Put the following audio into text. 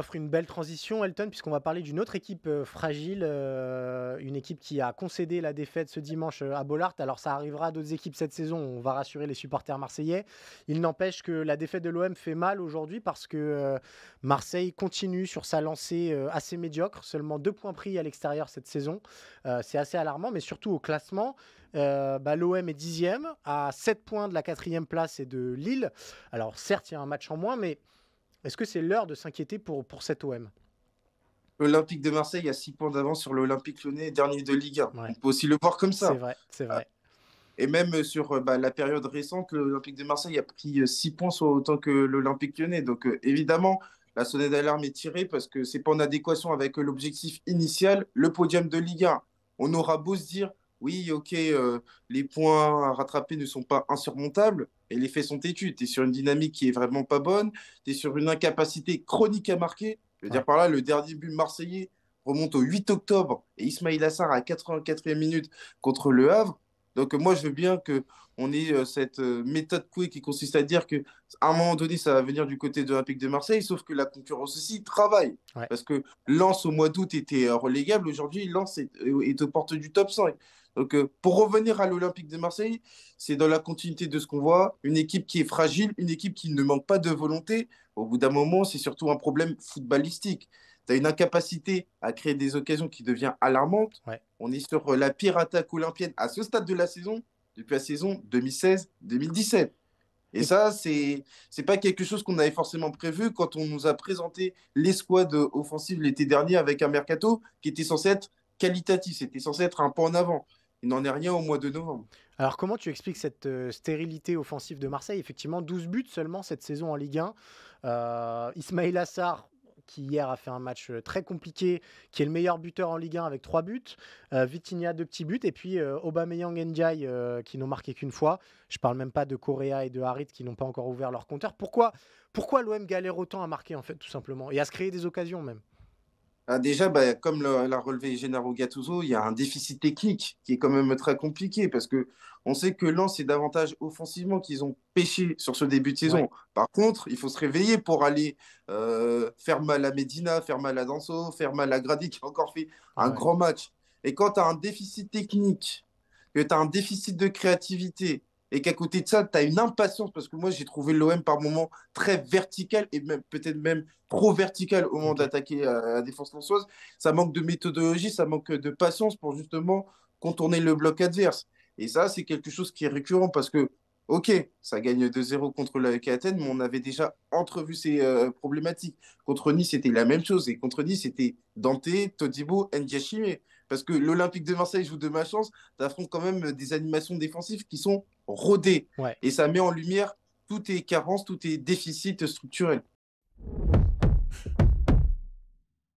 offre une belle transition, Elton, puisqu'on va parler d'une autre équipe euh, fragile, euh, une équipe qui a concédé la défaite ce dimanche euh, à Bollard. Alors ça arrivera à d'autres équipes cette saison, on va rassurer les supporters marseillais. Il n'empêche que la défaite de l'OM fait mal aujourd'hui parce que Marseille continue sur sa lancée assez médiocre, seulement deux points pris à l'extérieur cette saison. C'est assez alarmant, mais surtout au classement. Bah, l'OM est dixième, à 7 points de la quatrième place et de Lille. Alors certes, il y a un match en moins, mais est-ce que c'est l'heure de s'inquiéter pour, pour cet OM L'Olympique de Marseille a six points d'avance sur l'Olympique lyonnais, dernier de Ligue 1. On peut aussi le voir comme ça. C'est vrai, c'est vrai. Et même sur euh, bah, la période récente, l'Olympique de Marseille a pris euh, six points autant que l'Olympique lyonnais. Donc euh, évidemment, la sonnette d'alarme est tirée parce que c'est pas en adéquation avec l'objectif initial, le podium de Ligue 1. On aura beau se dire oui, ok, euh, les points à rattraper ne sont pas insurmontables, et les faits sont études. Tu es sur une dynamique qui est vraiment pas bonne, tu es sur une incapacité chronique à marquer. Je veux dire par là, le dernier but marseillais remonte au 8 octobre, et Ismail Assar à 84e minute contre Le Havre. Donc moi, je veux bien qu'on ait euh, cette euh, méthode couée qui consiste à dire qu'à un moment donné, ça va venir du côté de l'Olympique de Marseille, sauf que la concurrence aussi travaille. Parce que Lance au mois d'août, était euh, relégable. Aujourd'hui, Lens est, est, aux portes du top 5. Donc pour revenir à l'Olympique de Marseille, c'est dans la continuité de ce qu'on voit, une équipe qui est fragile, une équipe qui ne manque pas de volonté. Au bout d'un moment, c'est surtout un problème footballistique tu as une incapacité à créer des occasions qui devient alarmante. On est sur euh, la pire attaque olympienne à ce stade de la saison depuis la saison 2016-2017. Et ça, c'est c'est pas quelque chose qu'on avait forcément prévu quand on nous a présenté l'escouade offensive l'été dernier avec un mercato qui était censé être qualitatif, c'était censé être un pas en avant. Il n'en est rien au mois de novembre. Alors comment tu expliques cette euh, stérilité offensive de Marseille Effectivement, 12 buts seulement cette saison en Ligue 1. Euh, Ismail Assar, qui hier a fait un match euh, très compliqué, qui est le meilleur buteur en Ligue 1 avec trois buts. Euh, Vitinha, 2 petits buts. Et puis euh, Aubameyang et Ndiaye qui n'ont marqué qu'une fois. Je ne parle même pas de Correa et de Harit qui n'ont pas encore ouvert leur compteur. Pourquoi, pourquoi l'OM galère autant à marquer, en fait, tout simplement Et à se créer des occasions même ah, déjà, bah, comme l'a relevé Gennaro Gattuso, il y a un déficit technique qui est quand même très compliqué parce que on sait que Lens, c'est davantage offensivement qu'ils ont pêché sur ce début de saison. Par contre, il faut se réveiller pour aller euh, faire mal à Medina, faire mal à Danso, faire mal à Grady qui a encore fait un grand match. Et quand tu as un déficit technique, que tu as un déficit de créativité, et qu'à côté de ça, tu as une impatience parce que moi, j'ai trouvé l'OM par moment très vertical et même peut-être même pro vertical au moment d'attaquer euh, la défense lançoise. Ça manque de méthodologie, ça manque de patience pour justement contourner le bloc adverse. Et ça, c'est quelque chose qui est récurrent parce que, ok, ça gagne 2-0 contre la Athènes, mais on avait déjà entrevu ces euh, problématiques. Contre Nice, c'était la même chose et contre Nice, c'était Dante, Todibo, Ndiashime. Parce que l'Olympique de Marseille joue de ma chance, t'affrontes quand même des animations défensives qui sont rodées. Et ça met en lumière toutes tes carences, tous tes déficits structurels.